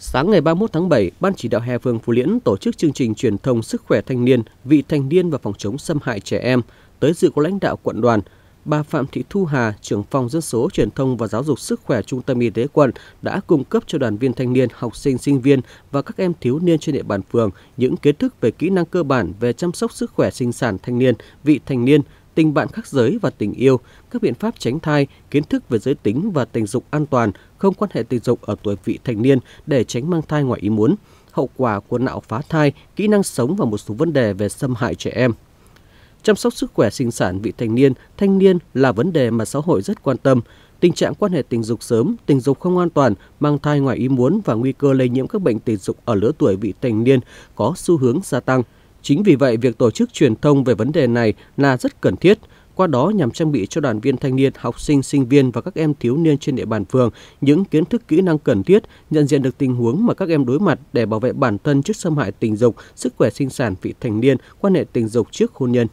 Sáng ngày 31 tháng 7, Ban chỉ đạo hè phường Phú Liễn tổ chức chương trình truyền thông sức khỏe thanh niên, vị thanh niên và phòng chống xâm hại trẻ em, tới dự có lãnh đạo quận đoàn, bà Phạm Thị Thu Hà, trưởng phòng dân số truyền thông và giáo dục sức khỏe Trung tâm Y tế quận đã cung cấp cho đoàn viên thanh niên, học sinh, sinh viên và các em thiếu niên trên địa bàn phường những kiến thức về kỹ năng cơ bản về chăm sóc sức khỏe sinh sản thanh niên, vị thanh niên, tình bạn khác giới và tình yêu, các biện pháp tránh thai, kiến thức về giới tính và tình dục an toàn, không quan hệ tình dục ở tuổi vị thành niên để tránh mang thai ngoài ý muốn, hậu quả của nạo phá thai, kỹ năng sống và một số vấn đề về xâm hại trẻ em. Chăm sóc sức khỏe sinh sản vị thành niên, thanh niên là vấn đề mà xã hội rất quan tâm. Tình trạng quan hệ tình dục sớm, tình dục không an toàn, mang thai ngoài ý muốn và nguy cơ lây nhiễm các bệnh tình dục ở lứa tuổi vị thành niên có xu hướng gia tăng – Chính vì vậy, việc tổ chức truyền thông về vấn đề này là rất cần thiết, qua đó nhằm trang bị cho đoàn viên thanh niên, học sinh, sinh viên và các em thiếu niên trên địa bàn phường những kiến thức kỹ năng cần thiết, nhận diện được tình huống mà các em đối mặt để bảo vệ bản thân trước xâm hại tình dục, sức khỏe sinh sản vị thành niên, quan hệ tình dục trước hôn nhân.